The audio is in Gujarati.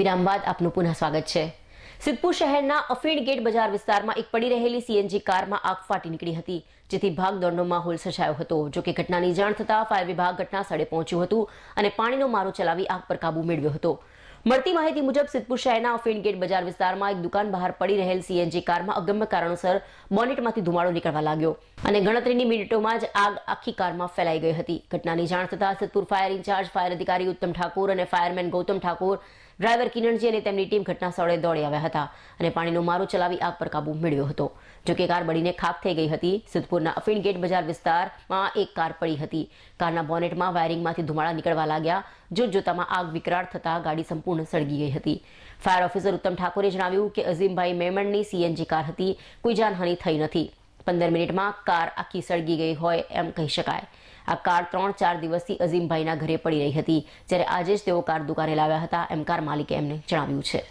વિરામ બાદ આપનું પુનઃ સ્વાગત છે સિદ્ધપુર શહેરના અફીણ ગેટ બજાર વિસ્તારમાં એક પડી રહેલી સીએનજી કારમાં આગ ફાટી નીકળી હતી જેથી ભાગદોડનો માહોલ સર્જાયો હતો જો કે ઘટનાની જાણ થતાં ફાયર વિભાગ ઘટના સ્થળે પહોંચ્યું હતું અને પાણીનો મારો ચલાવી આગ પર કાબુ મેળવ્યો હતો મળતી માહિતી મુજબ સિદ્ધપુર શહેરના અફીણ ગેટ બજાર વિસ્તારમાં એક દુકાન બહાર પડી રહેલ સીએનજી કારમાં અગમ્ય કારણોસર બોનેટમાંથી ધુમાડો નીકળવા લાગ્યો અને ગણતરીની મિનિટોમાં જ આગ આખી કારમાં ફેલાઈ ગઈ હતી ઘટનાની જાણ થતાં સિદ્ધપુર ફાયર ઇન્ચાર્જ ફાયર અધિકારી ઉત્તમ ઠાકુર અને ફાયરમેન ગૌતમ ઠાકુર ડ્રાઈવર કિરણજી અને તેમની ટીમ ઘટના સ્થળે દોડી આવ્યા હતા અને પાણીનો મારો ચલાવી આગ પર કાબુ મેળવ્યો હતો કે કાર બળીને ખાખ થઈ ગઈ હતી સિદ્ધપુરના અફીણ ગેટ બજાર વિસ્તારમાં એક કાર પડી હતી કારના બોનેટમાં વાયરિંગમાંથી ધુમાડા નીકળવા લાગ્યા જોત જોતામાં આગ વિકરાળ થતા ગાડી સંપૂર્ણ સળગી ગઈ હતી ફાયર ઓફિસર ઉત્તમ ઠાકોરે જણાવ્યું કે અઝીમભાઈ મેમણની સીએનજી કાર હતી કોઈ જાનહાનિ થઈ નથી પંદર મિનિટમાં કાર આખી સળગી ગઈ હોય એમ કહી શકાય આ કાર ત્રણ ચાર દિવસથી અઝીમભાઈના ઘરે પડી રહી હતી જ્યારે આજે જ તેઓ કાર દુકાને લાવ્યા હતા એમ કાર માલિકે એમને જણાવ્યું છે